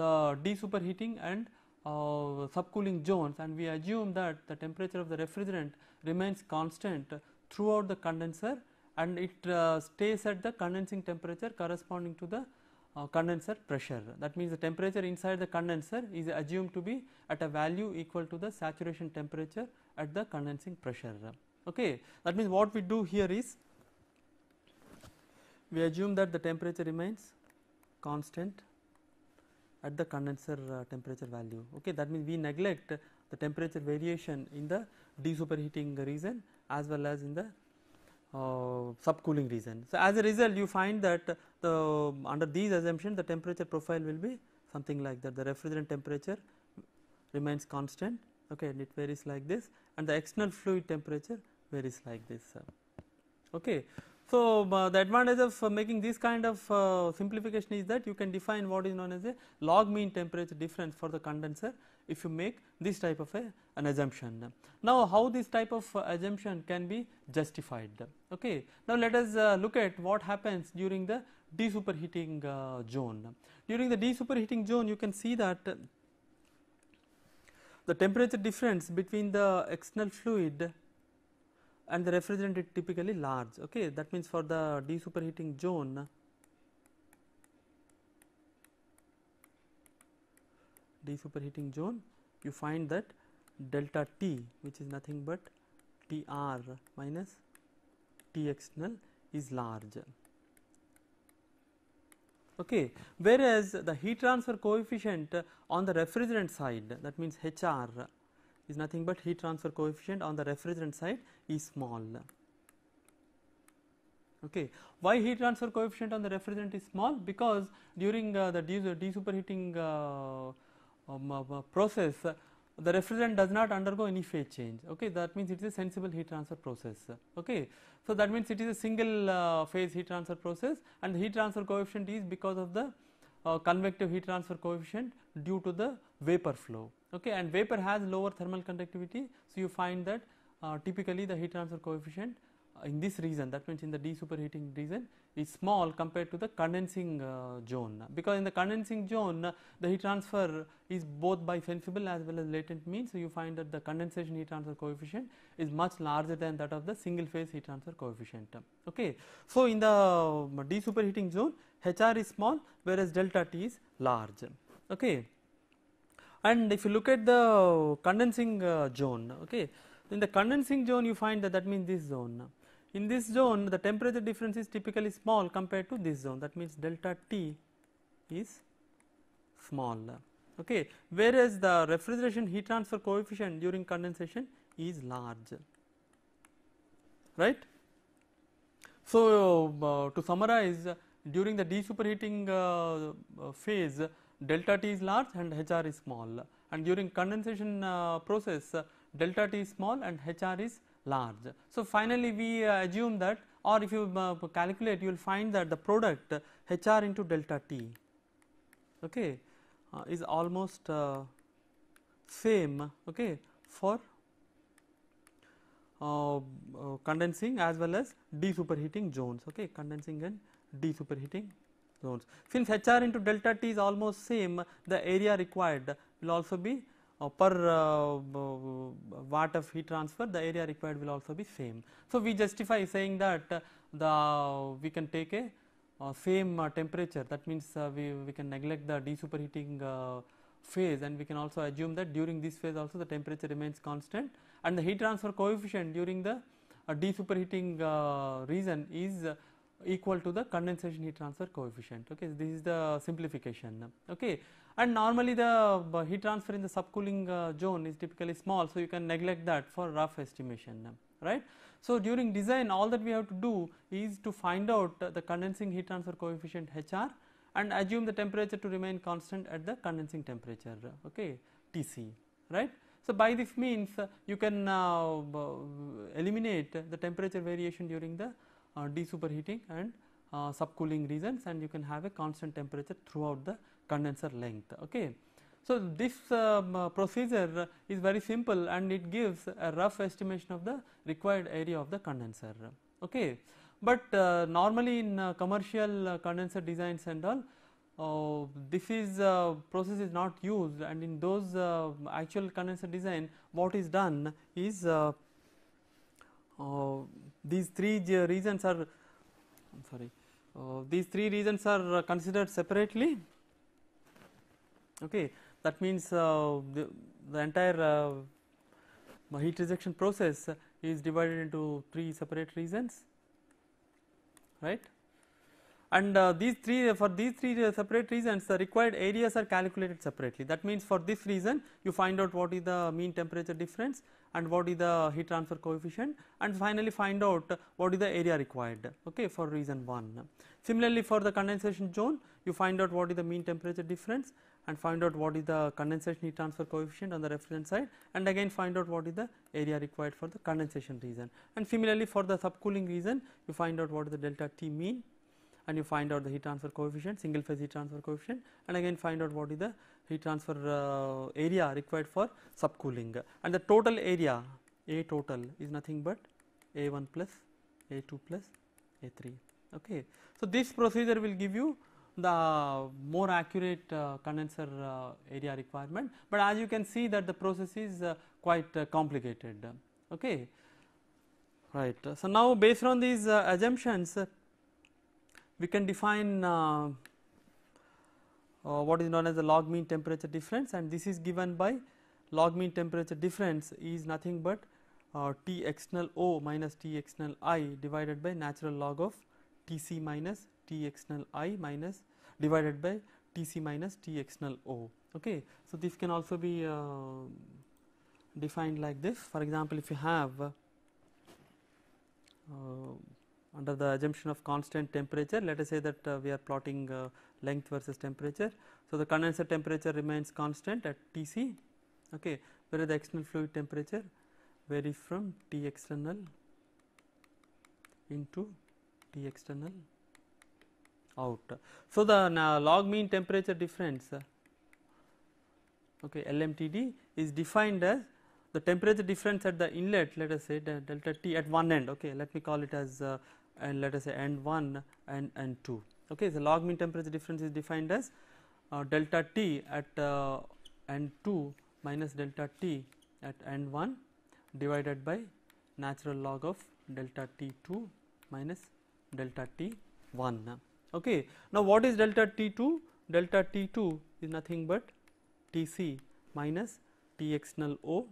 the desuperheating and uh, subcooling zones and we assume that the temperature of the refrigerant remains constant throughout the condenser and it uh, stays at the condensing temperature corresponding to the uh, condenser pressure. That means the temperature inside the condenser is assumed to be at a value equal to the saturation temperature at the condensing pressure. Okay. That means what we do here is we assume that the temperature remains constant at the condenser uh, temperature value. Okay. That means we neglect the temperature variation in the desuperheating region as well as in the uh, subcooling region. So, as a result you find that the under these assumptions the temperature profile will be something like that the refrigerant temperature remains constant okay, and it varies like this and the external fluid temperature varies like this. Okay. So, uh, the advantage of uh, making this kind of uh, simplification is that you can define what is known as a log mean temperature difference for the condenser if you make this type of a, an assumption. Now how this type of uh, assumption can be justified. Okay. Now let us uh, look at what happens during the desuperheating uh, zone. During the desuperheating zone you can see that uh, the temperature difference between the external fluid and the refrigerant is typically large. Okay. That means for the desuperheating zone superheating zone you find that delta T which is nothing but T r minus T external is large. Okay. Whereas, the heat transfer coefficient on the refrigerant side that means HR is nothing but heat transfer coefficient on the refrigerant side is small. Okay. Why heat transfer coefficient on the refrigerant is small? Because during uh, the desuperheating uh, um, process the refrigerant does not undergo any phase change okay that means it is a sensible heat transfer process okay so that means it is a single uh, phase heat transfer process and the heat transfer coefficient is because of the uh, convective heat transfer coefficient due to the vapor flow okay and vapor has lower thermal conductivity so you find that uh, typically the heat transfer coefficient in this region that means in the desuperheating region is small compared to the condensing uh, zone because in the condensing zone uh, the heat transfer is both by sensible as well as latent means. So, you find that the condensation heat transfer coefficient is much larger than that of the single phase heat transfer coefficient. Okay. So, in the um, desuperheating zone HR is small whereas delta T is large. Okay. And if you look at the condensing uh, zone okay, in the condensing zone you find that that means this zone in this zone the temperature difference is typically small compared to this zone that means delta T is small okay whereas the refrigeration heat transfer coefficient during condensation is large right. So, uh, to summarize during the desuperheating uh, uh phase delta T is large and HR is small and during condensation uh, process uh, delta T is small and HR is large. So, finally, we uh, assume that or if you uh, calculate you will find that the product HR into delta T okay, uh, is almost same okay, for uh, uh, condensing as well as desuperheating zones okay condensing and desuperheating zones since hr into delta t is almost same the area required will also be per uh, watt of heat transfer the area required will also be same. So, we justify saying that uh, the we can take a uh, same temperature that means we, we can neglect the desuperheating uh, phase and we can also assume that during this phase also the temperature remains constant and the heat transfer coefficient during the uh, desuperheating uh, region is uh, equal to the condensation heat transfer coefficient okay this is the simplification okay and normally the uh, heat transfer in the subcooling uh, zone is typically small. So, you can neglect that for rough estimation right. So, during design all that we have to do is to find out the condensing heat transfer coefficient HR and assume the temperature to remain constant at the condensing temperature okay TC right. So, by this means uh, you can eliminate the temperature variation during the desuperheating and subcooling regions and you can have a constant temperature throughout the condenser length. Okay. So, this um, procedure is very simple and it gives a rough estimation of the required area of the condenser. Okay. But uh, normally in uh, commercial uh, condenser designs and all uh, this is uh, process is not used and in those uh, actual condenser design what is done is these three regions are I am sorry these three regions are considered separately okay that means uh, the, the, entire uh, heat rejection process is divided into three separate regions right and uh, these three for these three uh, separate reasons the required areas are calculated separately that means for this reason you find out what is the mean temperature difference and what is the heat transfer coefficient and finally find out what is the area required okay for reason 1 similarly for the condensation zone you find out what is the mean temperature difference and find out what is the condensation heat transfer coefficient on the refrigerant side and again find out what is the area required for the condensation region. And similarly for the subcooling region you find out what is the delta T mean and you find out the heat transfer coefficient single phase heat transfer coefficient and again find out what is the heat transfer uh, area required for subcooling and the total area A total is nothing but A1 plus A2 plus A3. Okay. So, this procedure will give you the more accurate uh, condenser uh, area requirement, but as you can see that the process is uh, quite complicated. Okay. Right. So, now based on these assumptions we can define uh, what is known as the log mean temperature difference and this is given by log mean temperature difference is nothing but uh, T external O minus T external I divided by natural log of T c minus T external I minus divided by Tc minus T external O. Okay. So, this can also be uh, defined like this for example, if you have uh, under the assumption of constant temperature let us say that uh, we are plotting uh, length versus temperature. So, the condenser temperature remains constant at Tc okay, whereas the external fluid temperature varies from T external into T external out. So, the log mean temperature difference okay, LMTD is defined as the temperature difference at the inlet let us say delta T at one end okay, let me call it as uh, and let us say end 1 and end 2 okay. So, log mean temperature difference is defined as uh, delta T at uh, end 2 minus delta T at end 1 divided by natural log of delta T 2 minus delta T 1. Okay. Now, what is delta T 2? Delta T 2 is nothing but T c minus T external O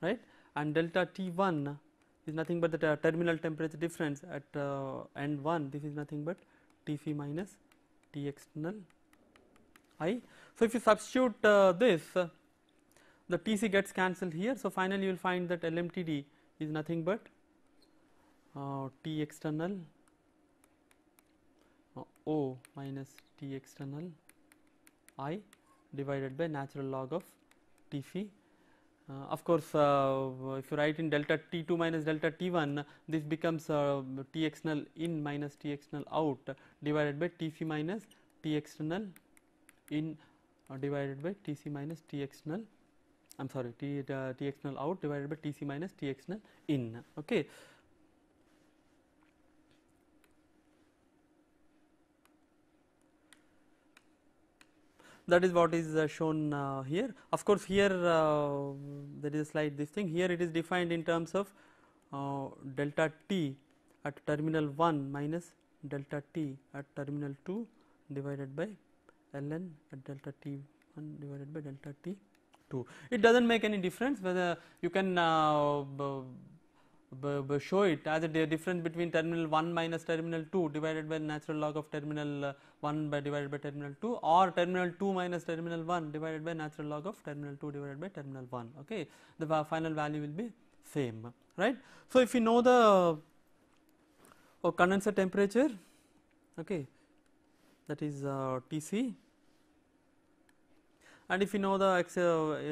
right and delta T 1 is nothing but the uh, terminal temperature difference at uh, end 1 this is nothing but Tc minus T external i. So, if you substitute uh, this uh, the T c gets cancelled here. So, finally, you will find that LMTD is nothing but uh, T external uh, O minus T external I divided by natural log of T phi. Uh, of course, uh, if you write in delta T 2 minus delta T 1 this becomes uh, T external in minus T external out divided by T phi minus T external in divided by T c minus T external I am sorry T, T external out divided by T c minus T external in. Okay. that is what is uh, shown uh, here. Of course, here uh, there is a this thing here it is defined in terms of delta t at terminal 1 minus delta t at terminal 2 divided by ln at delta t 1 divided by delta t 2. It does not make any difference whether you can show it as a difference between terminal 1 minus terminal 2 divided by natural log of terminal uh, 1 by divided by terminal 2 or terminal 2 minus terminal 1 divided by natural log of terminal 2 divided by terminal 1 okay the final value will be same right so if you know the oh, condenser temperature okay that is uh, tc and if you know the uh,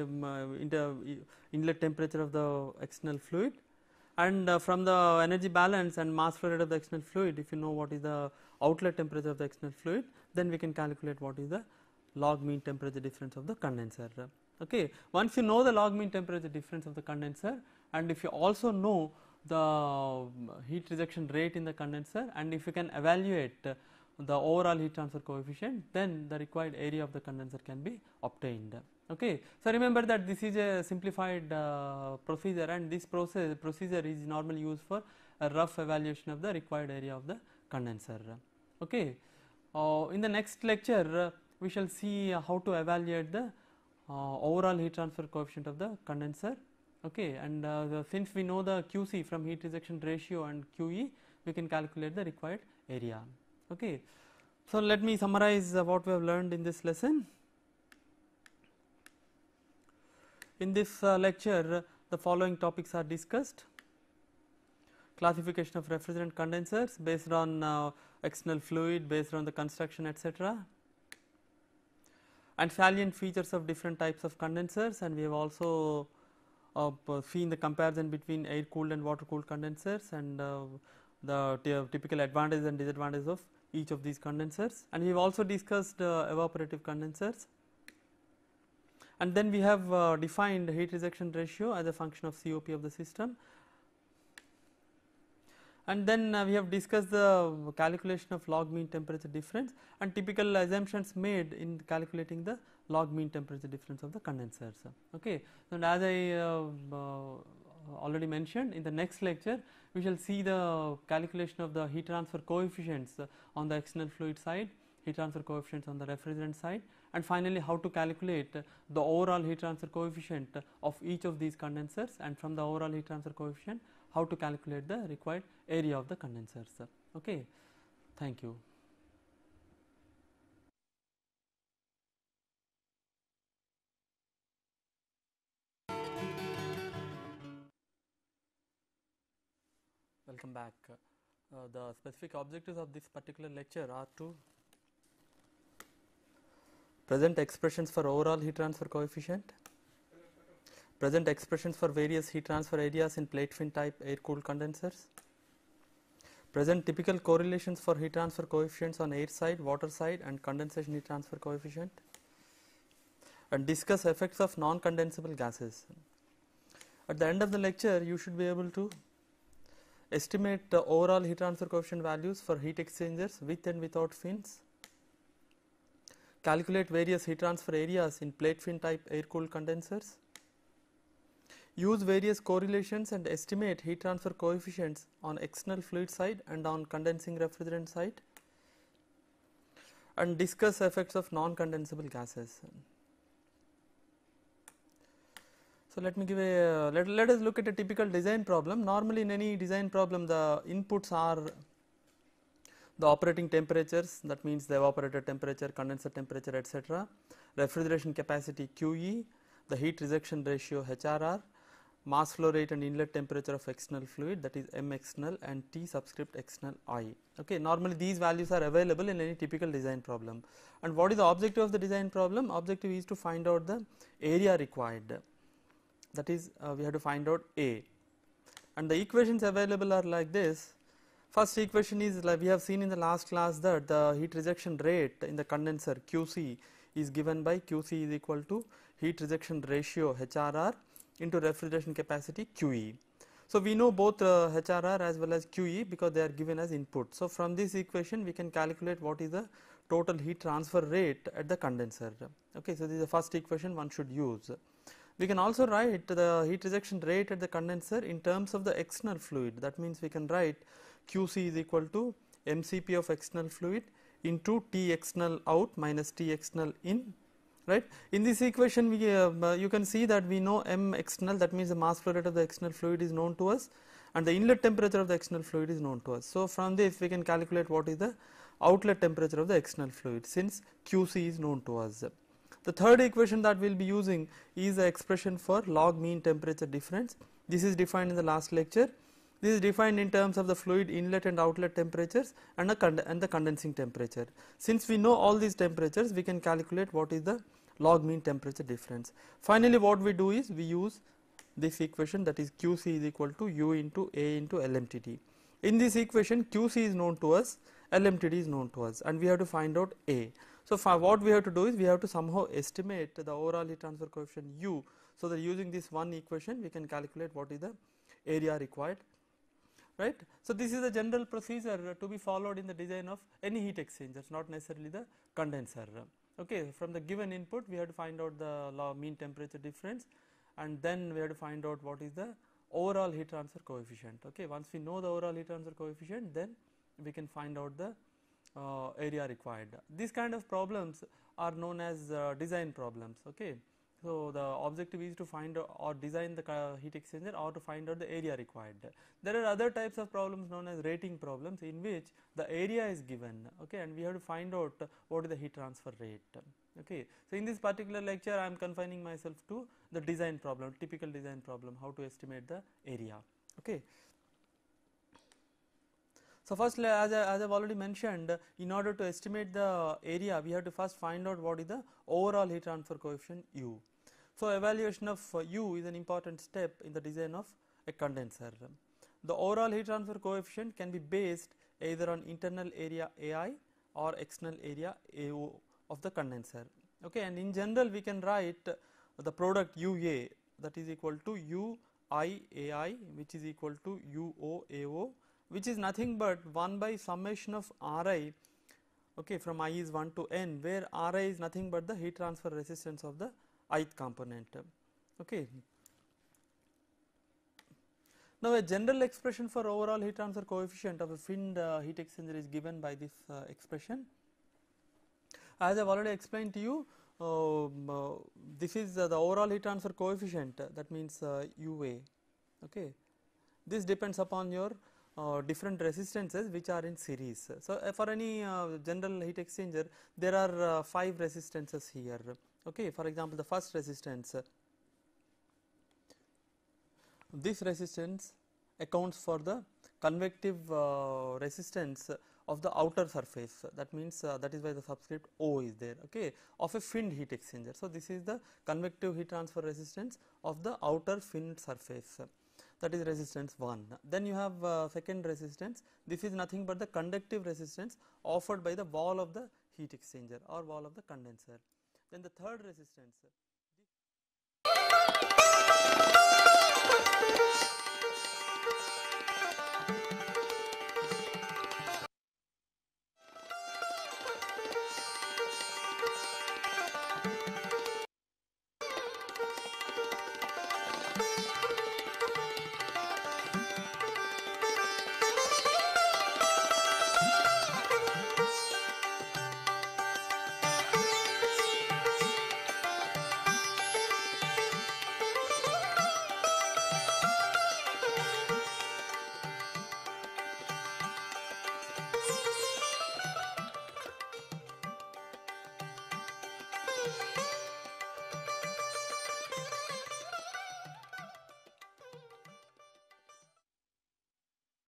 um, uh, inlet temperature of the external fluid and uh, from the energy balance and mass flow rate of the external fluid if you know what is the outlet temperature of the external fluid then we can calculate what is the log mean temperature difference of the condenser. Okay. Once you know the log mean temperature difference of the condenser and if you also know the um, heat rejection rate in the condenser and if you can evaluate the overall heat transfer coefficient then the required area of the condenser can be obtained. Okay. So, remember that this is a simplified uh, procedure and this process procedure is normally used for a rough evaluation of the required area of the condenser. Okay. Uh, in the next lecture, uh, we shall see uh, how to evaluate the uh, overall heat transfer coefficient of the condenser okay and uh, since we know the qc from heat rejection ratio and qe we can calculate the required area okay so let me summarize what we have learned in this lesson In this uh, lecture the following topics are discussed classification of refrigerant condensers based on uh, external fluid based on the construction etc. and salient features of different types of condensers and we have also uh, seen the comparison between air cooled and water cooled condensers and uh, the typical advantages and disadvantages of each of these condensers and we have also discussed uh, evaporative condensers and then we have uh, defined heat rejection ratio as a function of COP of the system and then uh, we have discussed the calculation of log mean temperature difference and typical assumptions made in calculating the log mean temperature difference of the condensers. Okay. And as I uh, uh, already mentioned in the next lecture we shall see the calculation of the heat transfer coefficients on the external fluid side, heat transfer coefficients on the refrigerant side and finally how to calculate the overall heat transfer coefficient of each of these condensers and from the overall heat transfer coefficient how to calculate the required area of the condensers. Okay. Thank you. Welcome back. Uh, the specific objectives of this particular lecture are to present expressions for overall heat transfer coefficient present expressions for various heat transfer areas in plate fin type air cooled condensers present typical correlations for heat transfer coefficients on air side water side and condensation heat transfer coefficient and discuss effects of non condensable gases at the end of the lecture you should be able to estimate the overall heat transfer coefficient values for heat exchangers with and without fins calculate various heat transfer areas in plate fin type air cooled condensers, use various correlations and estimate heat transfer coefficients on external fluid side and on condensing refrigerant side and discuss effects of non-condensable gases. So, let me give a let, let us look at a typical design problem normally in any design problem the inputs are the operating temperatures that means the evaporator temperature, condenser temperature etc., refrigeration capacity QE, the heat rejection ratio HRR, mass flow rate and inlet temperature of external fluid that is M external and T subscript external I. Okay. Normally these values are available in any typical design problem and what is the objective of the design problem? Objective is to find out the area required that is uh, we have to find out A and the equations available are like this First equation is like we have seen in the last class that the heat rejection rate in the condenser QC is given by QC is equal to heat rejection ratio HRR into refrigeration capacity QE. So, we know both uh, HRR as well as QE because they are given as input. So, from this equation we can calculate what is the total heat transfer rate at the condenser. Okay, so, this is the first equation one should use. We can also write the heat rejection rate at the condenser in terms of the external fluid that means we can write QC is equal to MCP of external fluid into T external out minus T external in right. In this equation we uh, you can see that we know M external that means the mass flow rate of the external fluid is known to us and the inlet temperature of the external fluid is known to us. So, from this we can calculate what is the outlet temperature of the external fluid since QC is known to us. The third equation that we will be using is the expression for log mean temperature difference. This is defined in the last lecture. This is defined in terms of the fluid inlet and outlet temperatures and, and the condensing temperature. Since we know all these temperatures, we can calculate what is the log mean temperature difference. Finally, what we do is we use this equation that is QC is equal to U into A into LMTD. In this equation, QC is known to us, LMTD is known to us and we have to find out A. So, what we have to do is we have to somehow estimate the overall heat transfer coefficient U. So, that using this one equation we can calculate what is the area required right. So, this is the general procedure to be followed in the design of any heat exchangers not necessarily the condenser. Okay. From the given input we have to find out the law mean temperature difference and then we have to find out what is the overall heat transfer coefficient. Okay. Once we know the overall heat transfer coefficient then we can find out the uh, area required. These kind of problems are known as uh, design problems. Okay. So, the objective is to find or design the heat exchanger or to find out the area required. There are other types of problems known as rating problems in which the area is given okay, and we have to find out what is the heat transfer rate. Okay. So, in this particular lecture I am confining myself to the design problem typical design problem how to estimate the area. Okay. So, first as I, as I have already mentioned in order to estimate the area we have to first find out what is the overall heat transfer coefficient u. So, evaluation of uh, U is an important step in the design of a condenser. The overall heat transfer coefficient can be based either on internal area AI or external area AO of the condenser. Okay, and in general we can write the product UA that is equal to UIAI which is equal to UOAO which is nothing but 1 by summation of Ri okay, from i is 1 to n where Ri is nothing but the heat transfer resistance of the ith component. Okay. Now, a general expression for overall heat transfer coefficient of a finned uh, heat exchanger is given by this uh, expression. As I have already explained to you, um, uh, this is uh, the overall heat transfer coefficient uh, that means UA. Uh, okay. This depends upon your different resistances which are in series. So, for any general heat exchanger there are 5 resistances here okay for example the first resistance this resistance accounts for the convective uh, resistance of the outer surface that means uh, that is why the subscript O is there okay of a finned heat exchanger. So, this is the convective heat transfer resistance of the outer finned surface that is resistance 1. Then you have uh, second resistance this is nothing but the conductive resistance offered by the wall of the heat exchanger or wall of the condenser. Then the third resistance